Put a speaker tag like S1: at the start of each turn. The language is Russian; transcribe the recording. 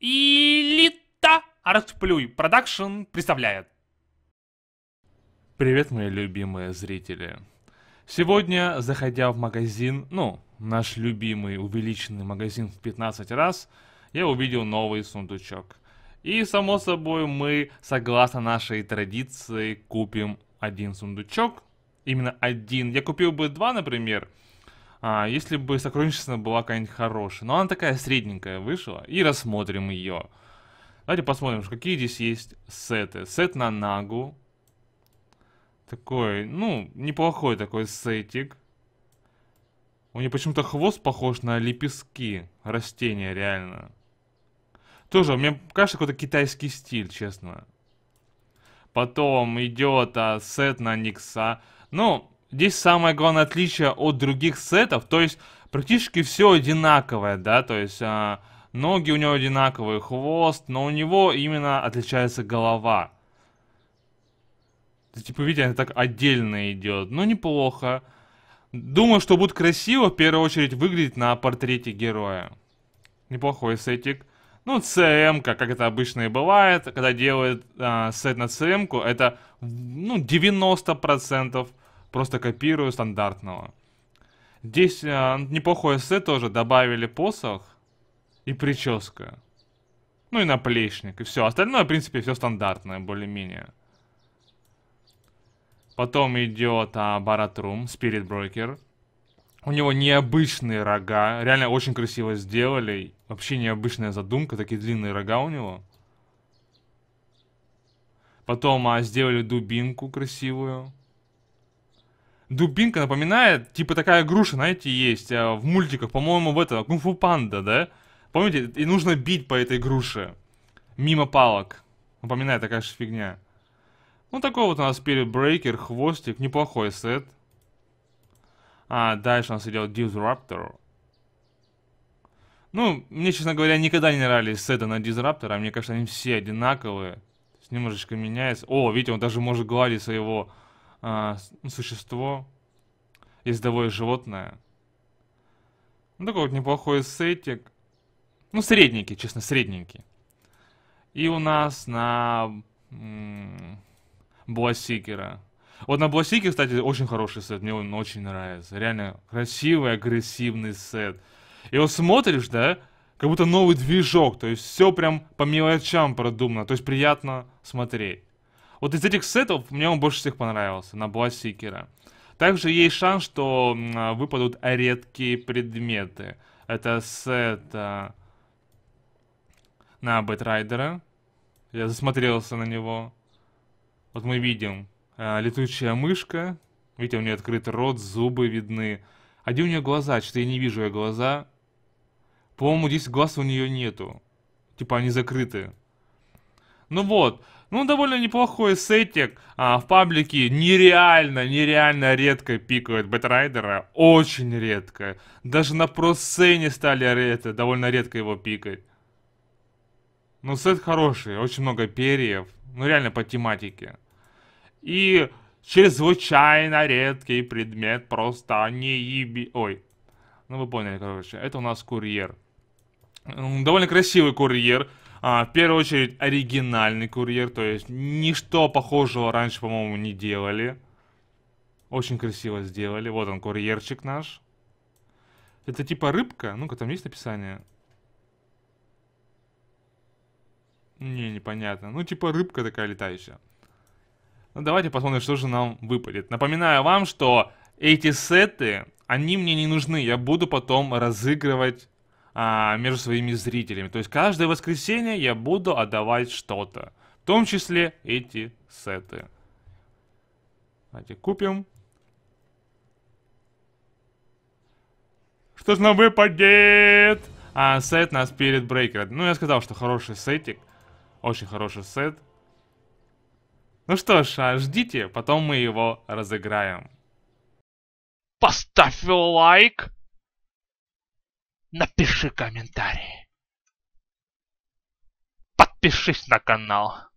S1: Элита Артплюй Продакшн представляет. Привет, мои любимые зрители. Сегодня, заходя в магазин, ну, наш любимый увеличенный магазин в 15 раз, я увидел новый сундучок. И, само собой, мы, согласно нашей традиции, купим один сундучок. Именно один. Я купил бы два, например, а, если бы сокровищница была какая-нибудь хорошая. Но она такая средненькая вышла, и рассмотрим ее. Давайте посмотрим, какие здесь есть сеты. Сет на Нагу. Такой, ну, неплохой такой сетик. У нее почему-то хвост похож на лепестки растения, реально. Тоже, мне кажется, какой-то китайский стиль, честно. Потом идет а, сет на Никса. Ну, Здесь самое главное отличие от других сетов, то есть практически все одинаковое, да, то есть э, ноги у него одинаковые, хвост, но у него именно отличается голова. Типа, видите, она так отдельно идет, но неплохо. Думаю, что будет красиво, в первую очередь, выглядеть на портрете героя. Неплохой сетик. Ну, cm как это обычно и бывает, когда делают э, а, сет на cm это, ну, 90%. Просто копирую стандартного. Здесь а, неплохое эссе тоже. Добавили посох и прическа. Ну и наплечник, и все. Остальное, в принципе, все стандартное, более-менее. Потом идет а, Баратрум, Spirit Breaker. У него необычные рога. Реально очень красиво сделали. Вообще необычная задумка. Такие длинные рога у него. Потом а, сделали дубинку красивую дубинка напоминает, типа такая груша, знаете, есть э, в мультиках, по-моему, в этом Кунг-фу панда, да? Помните, и нужно бить по этой груше. Мимо палок. Напоминает такая же фигня. Ну, такой вот у нас перед Брейкер хвостик, неплохой сет. А, дальше у нас идет Disruptor. Ну, мне, честно говоря, никогда не нравились сеты на Disruptor, а мне кажется, они все одинаковые. С немножечко меняется. О, видите, он даже может гладить своего э, существо, ездовое животное. Ну, такой вот неплохой сетик. Ну, средненький, честно, средненький. И у нас на Бласикера. Вот на Бласике, кстати, очень хороший сет, мне он очень нравится. Реально красивый, агрессивный сет. И вот смотришь, да, как будто новый движок, то есть все прям по мелочам продумано, то есть приятно смотреть. Вот из этих сетов мне он больше всех понравился на Бласикера. Также есть шанс, что а, выпадут редкие предметы. Это сет а, на Бэтрайдера. Я засмотрелся на него. Вот мы видим а, летучая мышка. Видите, у нее открыт рот, зубы видны. А где у нее глаза? что я не вижу ее глаза. По-моему, здесь глаз у нее нету. Типа они закрыты. Ну вот, ну, довольно неплохой сетик. А, в паблике нереально, нереально редко пикают Бэтрайдера. Очень редко. Даже на просцене стали это, довольно редко его пикать. Ну, сет хороший. Очень много перьев. Ну, реально по тематике. И чрезвычайно редкий предмет просто не еби... Ой. Ну, вы поняли, короче. Это у нас курьер. Довольно красивый курьер. А, в первую очередь, оригинальный курьер, то есть ничто похожего раньше, по-моему, не делали. Очень красиво сделали. Вот он, курьерчик наш. Это типа рыбка? Ну-ка, там есть описание? Не, непонятно. Ну, типа рыбка такая летающая. Ну, давайте посмотрим, что же нам выпадет. Напоминаю вам, что эти сеты, они мне не нужны. Я буду потом разыгрывать а, между своими зрителями. То есть каждое воскресенье я буду отдавать что-то. В том числе эти сеты. Давайте купим. Что ж нам выпадет? А, сет на Spirit Breaker. Ну, я сказал, что хороший сетик. Очень хороший сет. Ну что ж, а ждите, потом мы его разыграем. Поставь лайк! напиши комментарий. Подпишись на канал.